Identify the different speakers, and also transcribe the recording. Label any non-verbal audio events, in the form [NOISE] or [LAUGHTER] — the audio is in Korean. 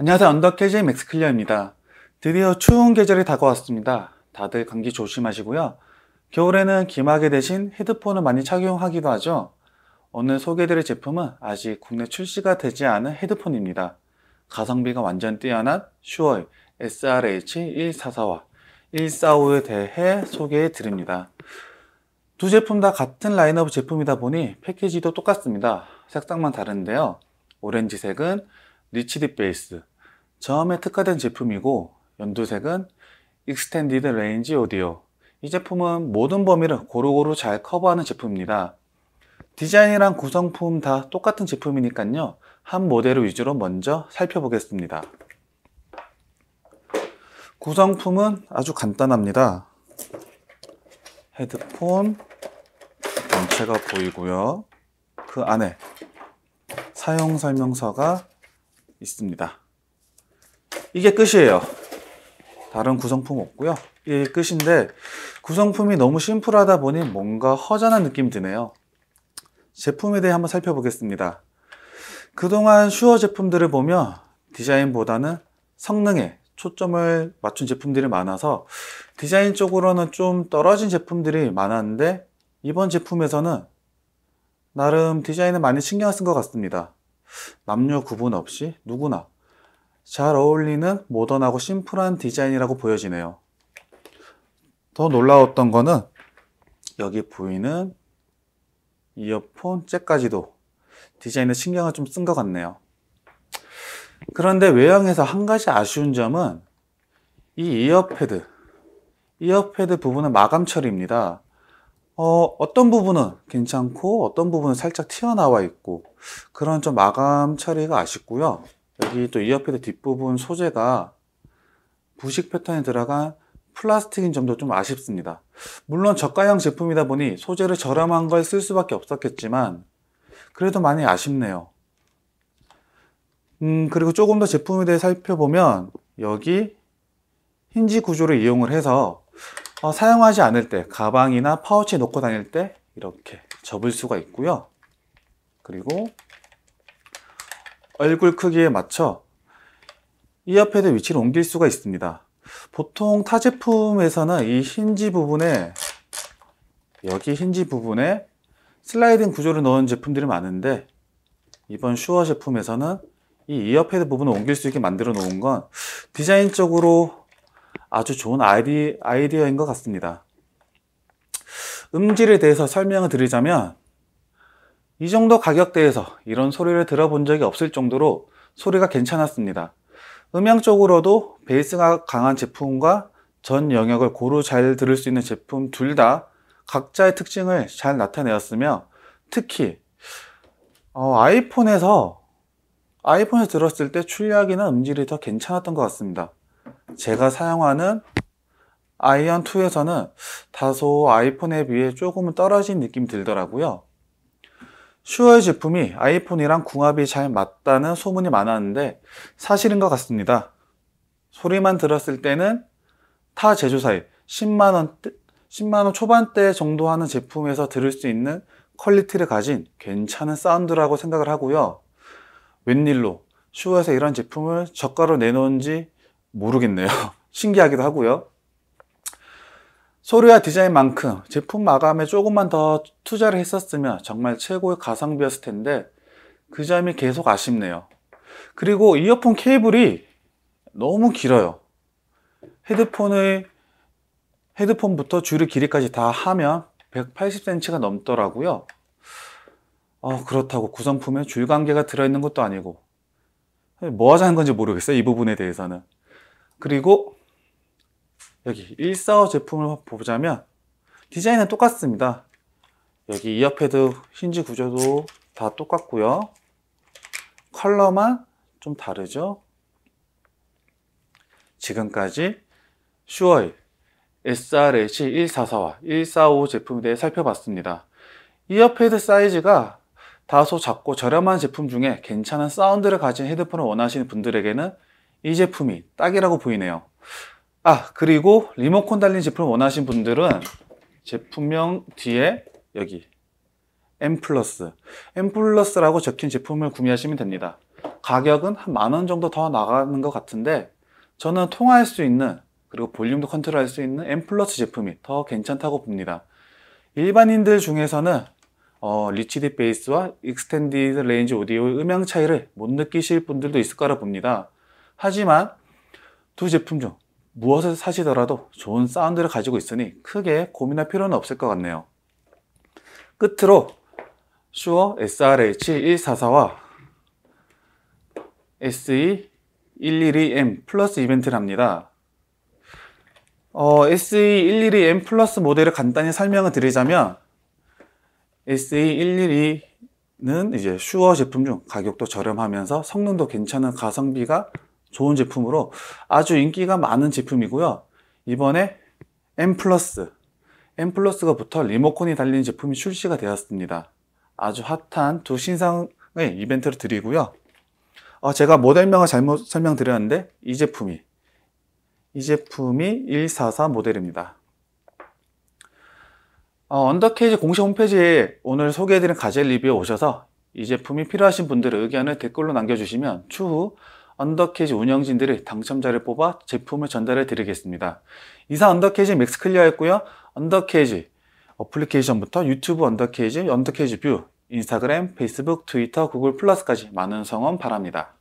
Speaker 1: 안녕하세요 언더캐지 맥스클리어입니다 드디어 추운 계절이 다가왔습니다 다들 감기 조심하시고요 겨울에는 기막개 대신 헤드폰을 많이 착용하기도 하죠 오늘 소개해드릴 제품은 아직 국내 출시가 되지 않은 헤드폰입니다 가성비가 완전 뛰어난 슈어의 SRH144와 145에 대해 소개해 드립니다 두 제품 다 같은 라인업 제품이다 보니 패키지도 똑같습니다 색상만 다른데요 오렌지색은 리치드 베이스 저음에 특화된 제품이고 연두색은 익스텐디드 레인지 오디오 이 제품은 모든 범위를 고루고루 잘 커버하는 제품입니다 디자인이랑 구성품 다 똑같은 제품이니까요 한 모델을 위주로 먼저 살펴보겠습니다 구성품은 아주 간단합니다 헤드폰 전체가 보이고요 그 안에 사용 설명서가 있습니다 이게 끝이에요. 다른 구성품 없고요. 이게 끝인데 구성품이 너무 심플하다 보니 뭔가 허전한 느낌이 드네요. 제품에 대해 한번 살펴보겠습니다. 그동안 슈어 제품들을 보며 디자인보다는 성능에 초점을 맞춘 제품들이 많아서 디자인 쪽으로는 좀 떨어진 제품들이 많았는데 이번 제품에서는 나름 디자인을 많이 신경 쓴 것 같습니다. 남녀 구분 없이 누구나 잘 어울리는 모던하고 심플한 디자인이라고 보여지네요. 더 놀라웠던 거는 여기 보이는 이어폰 잭까지도 디자인에 신경을 좀 쓴 것 같네요. 그런데 외형에서 한 가지 아쉬운 점은 이 이어패드, 이어패드 부분은 마감 처리입니다. 어, 어떤 부분은 괜찮고 어떤 부분은 살짝 튀어나와 있고 그런 좀 마감 처리가 아쉽고요. 여기 또 이어패드 뒷부분 소재가 부식 패턴이 들어간 플라스틱인 점도 좀 아쉽습니다. 물론 저가형 제품이다 보니 소재를 저렴한 걸 쓸 수밖에 없었겠지만 그래도 많이 아쉽네요. 음, 그리고 조금 더 제품에 대해 살펴보면 여기 힌지 구조를 이용을 해서 어, 사용하지 않을 때 가방이나 파우치에 놓고 다닐 때 이렇게 접을 수가 있고요. 그리고 얼굴 크기에 맞춰 이어패드 위치를 옮길 수가 있습니다 보통 타 제품에서는 이 힌지 부분에 여기 힌지 부분에 슬라이딩 구조를 넣은 제품들이 많은데 이번 슈어 제품에서는 이 이어패드 부분을 옮길 수 있게 만들어 놓은 건 디자인적으로 아주 좋은 아이디, 아이디어인 것 같습니다 음질에 대해서 설명을 드리자면 이 정도 가격대에서 이런 소리를 들어본 적이 없을 정도로 소리가 괜찮았습니다. 음향 적으로도 베이스가 강한 제품과 전 영역을 고루 잘 들을 수 있는 제품 둘 다 각자의 특징을 잘 나타내었으며 특히 어, 아이폰에서 아이폰에서 들었을 때 출력이나 음질이 더 괜찮았던 것 같습니다. 제가 사용하는 아이언2에서는 다소 아이폰에 비해 조금은 떨어진 느낌이 들더라고요. 슈어의 제품이 아이폰이랑 궁합이 잘 맞다는 소문이 많았는데 사실인 것 같습니다. 소리만 들었을 때는 타 제조사의 10만원, 1 0만 초반대 정도 하는 제품에서 들을 수 있는 퀄리티를 가진 괜찮은 사운드라고 생각을 하고요. 웬일로 슈어에서 이런 제품을 저가로 내놓은지 모르겠네요. [LAUGHS] 신기하기도 하고요. 소리와 디자인만큼 제품 마감에 조금만 더 투자를 했었으면 정말 최고의 가성비였을 텐데 그 점이 계속 아쉽네요 그리고 이어폰 케이블이 너무 길어요 헤드폰의 헤드폰부터 줄의 길이까지 다 하면 180cm가 넘더라고요 어, 그렇다고 구성품에 줄 관계가 들어있는 것도 아니고 뭐 하자는 건지 모르겠어요 이 부분에 대해서는 그리고 여기 145 제품을 보자면 디자인은 똑같습니다. 여기 이어패드 힌지 구조도 다 똑같고요. 컬러만 좀 다르죠. 지금까지 슈어의 SRH144와 145 제품에 대해 살펴봤습니다. 이어패드 사이즈가 다소 작고 저렴한 제품 중에 괜찮은 사운드를 가진 헤드폰을 원하시는 분들에게는 이 제품이 딱이라고 보이네요. 아 그리고 리모컨 달린 제품 원하신 분들은 제품명 뒤에 여기 M 플러스 M 플러스라고 적힌 제품을 구매하시면 됩니다 가격은 한 만 원 정도 더 나가는 것 같은데 저는 통화할 수 있는 그리고 볼륨도 컨트롤할 수 있는 M 플러스 제품이 더 괜찮다고 봅니다 일반인들 중에서는 어, 리치디 베이스와 익스텐디드 레인지 오디오의 음향 차이를 못 느끼실 분들도 있을 거라 봅니다 하지만 두 제품 중 무엇을 사시더라도 좋은 사운드를 가지고 있으니 크게 고민할 필요는 없을 것 같네요. 끝으로 슈어 SRH144와 SE112M 플러스 이벤트를 합니다. 어, SE112M 플러스 모델을 간단히 설명을 드리자면 SE112는 이제 슈어 제품 중 가격도 저렴하면서 성능도 괜찮은 가성비가 좋은 제품으로 아주 인기가 많은 제품이고요. 이번에 M 플러스, M 플러스가 붙어 리모컨이 달린 제품이 출시가 되었습니다. 아주 핫한 두 신상의 이벤트를 드리고요. 어, 제가 모델명을 잘못 설명드렸는데 이 제품이 이 제품이 144 모델입니다. 어, 언더케이지 공식 홈페이지에 오늘 소개해드린 가젤 리뷰에 오셔서 이 제품이 필요하신 분들의 의견을 댓글로 남겨주시면 추후 언더캐지 운영진들이 당첨자를 뽑아 제품을 전달해 드리겠습니다. 이사 언더캐지 맥스 클리어했고요. 언더캐지 어플리케이션부터 유튜브 언더캐지, 언더캐지 뷰, 인스타그램, 페이스북, 트위터, 구글 플러스까지 많은 성원 바랍니다.